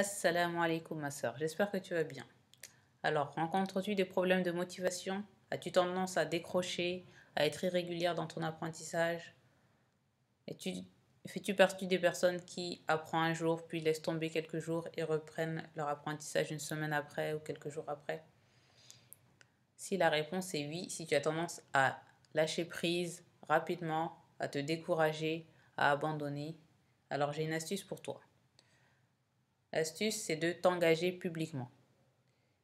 Assalamu alaikum ma soeur, j'espère que tu vas bien. Alors, rencontres-tu des problèmes de motivation As-tu tendance à décrocher, à être irrégulière dans ton apprentissage Fais-tu partie des personnes qui apprennent un jour, puis laissent tomber quelques jours et reprennent leur apprentissage une semaine après ou quelques jours après Si la réponse est oui, si tu as tendance à lâcher prise rapidement, à te décourager, à abandonner, alors j'ai une astuce pour toi. L'astuce, c'est de t'engager publiquement.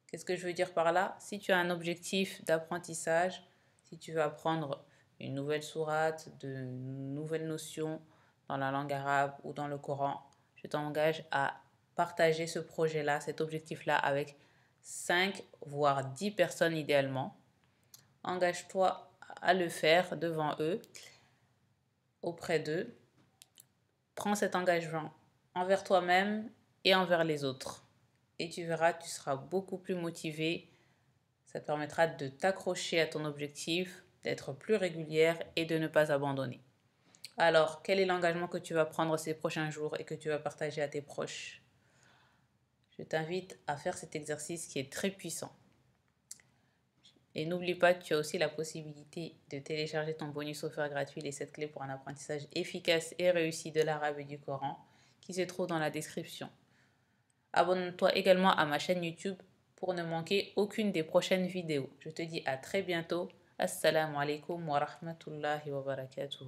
Qu'est-ce que je veux dire par là Si tu as un objectif d'apprentissage, si tu veux apprendre une nouvelle sourate, de nouvelles notions dans la langue arabe ou dans le Coran, je t'engage à partager ce projet-là, cet objectif-là avec 5 voire 10 personnes idéalement. Engage-toi à le faire devant eux, auprès d'eux. Prends cet engagement envers toi-même et envers les autres. Et tu verras, tu seras beaucoup plus motivé. Ça te permettra de t'accrocher à ton objectif, d'être plus régulière et de ne pas abandonner. Alors, quel est l'engagement que tu vas prendre ces prochains jours et que tu vas partager à tes proches Je t'invite à faire cet exercice qui est très puissant. Et n'oublie pas, tu as aussi la possibilité de télécharger ton bonus offert gratuit Les 7 clés pour un apprentissage efficace et réussi de l'arabe et du Coran qui se trouve dans la description. Abonne-toi également à ma chaîne YouTube pour ne manquer aucune des prochaines vidéos. Je te dis à très bientôt. Assalamu alaikum wa rahmatullahi wa barakatuh.